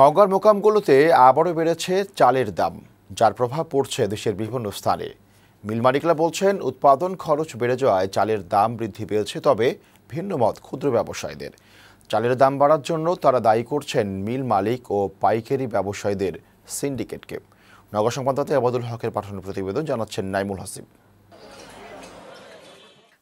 নগর মোকামগুলোতে আবারও বেড়েছে চালের দাম যার প্রভাব পড়ছে দেশের বিভিন্ন স্থানে মিলমালিকরা বলছেন উৎপাদন খরচ বেড়ে যাওয়ায় চালের দাম বৃদ্ধি পেয়েছে তবে ভিন্ন মত ক্ষুদ্র ব্যবসায়ীদের চালের দাম বাড়ার জন্য তারা দায়ী করছেন মিল মালিক ও পাইকারি ব্যবসায়ীদের সিন্ডিকেটকে নগর সংবাদদাতা আবাদুল হকের পাঠানো প্রতিবেদন জানাচ্ছেন নাইমুল হাসিব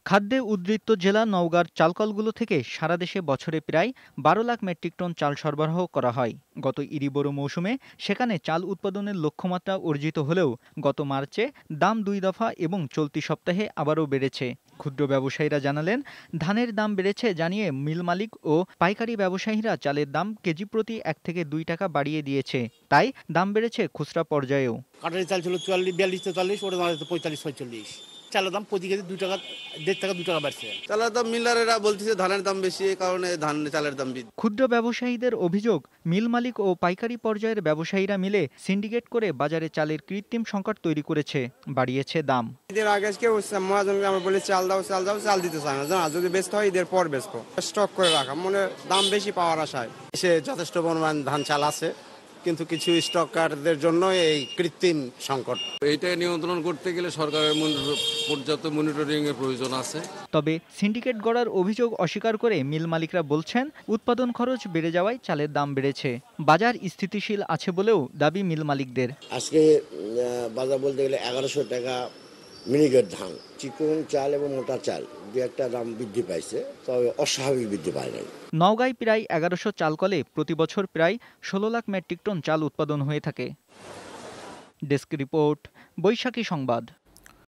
খাদ্যে উদ্বৃত্ত জেলা নওগাঁর চালকলগুলো থেকে সারা দেশে বছরে প্রায় বারো লাখ মেট্রিক টন চাল সরবরাহ করা হয় গত ইরিবোরো মৌসুমে সেখানে চাল উৎপাদনের লক্ষ্যমাত্রা অর্জিত হলেও গত মার্চে দাম দুই দফা এবং চলতি সপ্তাহে আবারও বেড়েছে ক্ষুদ্র ব্যবসায়ীরা জানালেন ধানের দাম বেড়েছে জানিয়ে মিল মালিক ও পাইকারি ব্যবসায়ীরা চালের দাম কেজি প্রতি এক থেকে দুই টাকা বাড়িয়ে দিয়েছে তাই দাম বেড়েছে খুচরা পর্যায়েও কাটারি চাল ছিল চুয়াল্লিশ বিয়াল্লিশ তেতাল্লিশ ওটা পঁয়তাল্লিশ ছয়চল্লিশ চালের দাম প্রতি কেজি দুই টাকা দেড় টাকা দু টাকা বাড়ছে চালের দাম মিলারেরা বলতেছে ধানের দাম বেশি এই কারণে ধান চালের দাম বৃদ্ধি ক্ষুদ্র ব্যবসায়ীদের অভিযোগ মিল মালিক ও পাইকারি পর্যায়ের ব্যবসায়ীরা মিলে সিন্ডিকেট করে বাজারে চালের কৃত্রিম সংকট তৈরি করেছে বাড়িয়েছে দাম ঈদের আগে আজকে মহাজনকে আমরা বলি চাল দাও চাল দাও চাল দিতে চায় না যদি ব্যস্ত হয় ঈদের পর ব্যস্ত স্টক করে রাখা মনে দাম বেশি পাওয়ার আশায় সে যথেষ্ট পরিমাণ ধান চাল আছে কিন্তু কিছু স্টকারদের জন্য এই কৃত্রিম সংকট এটা নিয়ন্ত্রণ করতে গেলে সরকারের পর্যাপ্ত মনিটরিং এর প্রয়োজন আছে তবে সিন্ডিকেট গড়ার অভিযোগ অস্বীকার করে মিল মালিকরা বলছেন উৎপাদন খরচ বেড়ে যাওয়ায় চালের দাম বেড়েছে বাজার স্থিতিশীল আছে বলেও দাবি মিল মালিকদের আজকে বাজার বলতে গেলে এগারোশো টাকা মিনিকেট ধান চিকন চাল এবং মোটা চাল দু একটা দাম বৃদ্ধি পাইছে তবে অস্বাভাবিক বৃদ্ধি পায় নাই নওগাঁয় প্রায় এগারোশো চাল কলে প্রতি বছর প্রায় ষোলো লাখ মেট্রিক টন চাল উৎপাদন হয়ে থাকে ডেস্ক রিপোর্ট বৈশাখী সংবাদ